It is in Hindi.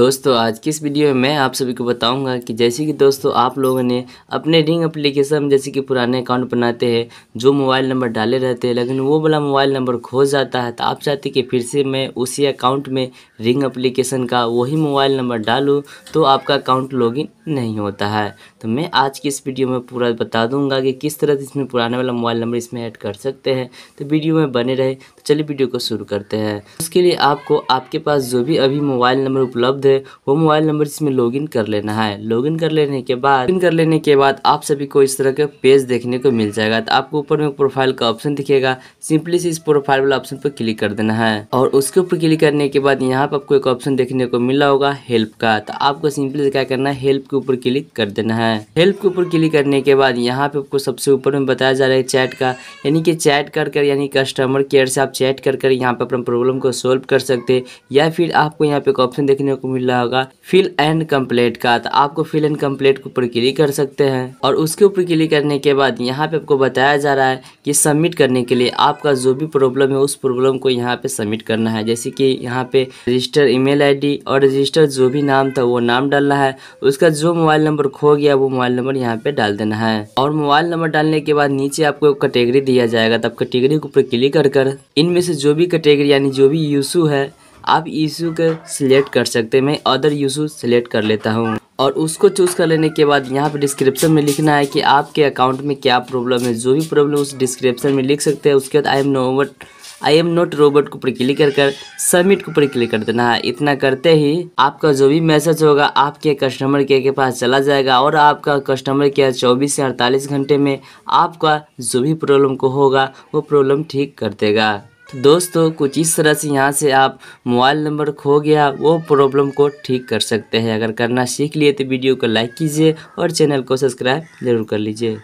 दोस्तों आज की इस वीडियो में मैं आप सभी को बताऊंगा कि जैसे कि दोस्तों आप लोगों ने अपने रिंग एप्लीकेशन जैसे कि पुराने अकाउंट बनाते हैं जो मोबाइल नंबर डाले रहते हैं लेकिन वो वाला मोबाइल नंबर खो जाता है तो आप चाहते कि फिर से मैं उसी अकाउंट में रिंग एप्लीकेशन का वही मोबाइल नंबर डालूँ तो आपका अकाउंट लॉग नहीं होता है तो मैं आज की इस वीडियो में पूरा बता दूंगा कि किस तरह से इसमें पुराने वाला मोबाइल नंबर इसमें ऐड कर सकते हैं तो वीडियो में बने रहे तो चलिए वीडियो को शुरू करते हैं उसके लिए आपको आपके पास जो भी अभी मोबाइल नंबर उपलब्ध से वो मोबाइल नंबर इसमें लॉगिन कर लेना है लॉगिन कर लेने के बाद लॉगिन कर लेने के बाद आप सभी को इस तरह का पेज देखने को मिल जाएगा तो आपको ऊपर में प्रोफाइल का ऑप्शन दिखेगा सिंपली से इस प्रोफाइल वाला ऑप्शन पर क्लिक कर देना है और उसके ऊपर क्लिक करने के बाद यहाँ पर आपको एक ऑप्शन देखने को मिला होगा हेल्प का तो आपको सिंपली से क्या करना है हेल्प के ऊपर क्लिक कर देना है हेल्प के ऊपर क्लिक करने के बाद यहाँ पे आपको सबसे ऊपर में बताया जा रहा है चैट का यानी कि चैट कर कर यानी कस्टमर केयर से आप चैट कर कर यहाँ पे अपना प्रॉब्लम को सोल्व कर सकते हैं या फिर आपको यहाँ पे एक ऑप्शन देखने को मिला मिला होगा फिल एंड कम्प्लीट का तो आपको फिल एंड कम्प्लीट के ऊपर क्लिक कर सकते हैं और उसके ऊपर क्लिक करने के बाद यहाँ पे आपको बताया जा रहा है कि सबमिट करने के लिए आपका जो भी प्रॉब्लम है उस प्रॉब्लम को यहाँ पे सबमिट करना है जैसे कि यहाँ पे रजिस्टर ईमेल आईडी और रजिस्टर जो भी नाम था वो नाम डालना है उसका जो मोबाइल नंबर खो गया वो मोबाइल नंबर यहाँ पे डाल देना है और मोबाइल नंबर डालने के बाद नीचे आपको कैटेगरी दिया जाएगा तब तो कैटेगरी के ऊपर क्लिक कर कर इनमें से जो भी कैटेगरी यानी जो भी यूसू है आप इशू के सिलेक्ट कर सकते हैं मैं अदर इशू सिलेक्ट कर लेता हूँ और उसको चूज़ कर लेने के बाद यहाँ पे डिस्क्रिप्शन में लिखना है कि आपके अकाउंट में क्या प्रॉब्लम है जो भी प्रॉब्लम उस डिस्क्रिप्शन में लिख सकते हैं उसके बाद I am what I am not robot को ऊपर क्लिक कर कर सबमिट के ऊपर क्लिक कर देना है इतना करते ही आपका जो भी मैसेज होगा आपके कस्टमर केयर के पास चला जाएगा और आपका कस्टमर केयर 24 से 48 घंटे में आपका जो भी प्रॉब्लम को होगा वो प्रॉब्लम ठीक कर देगा दोस्तों कुछ इस तरह से यहाँ से आप मोबाइल नंबर खो गया वो प्रॉब्लम को ठीक कर सकते हैं अगर करना सीख लिए तो वीडियो को लाइक कीजिए और चैनल को सब्सक्राइब ज़रूर कर लीजिए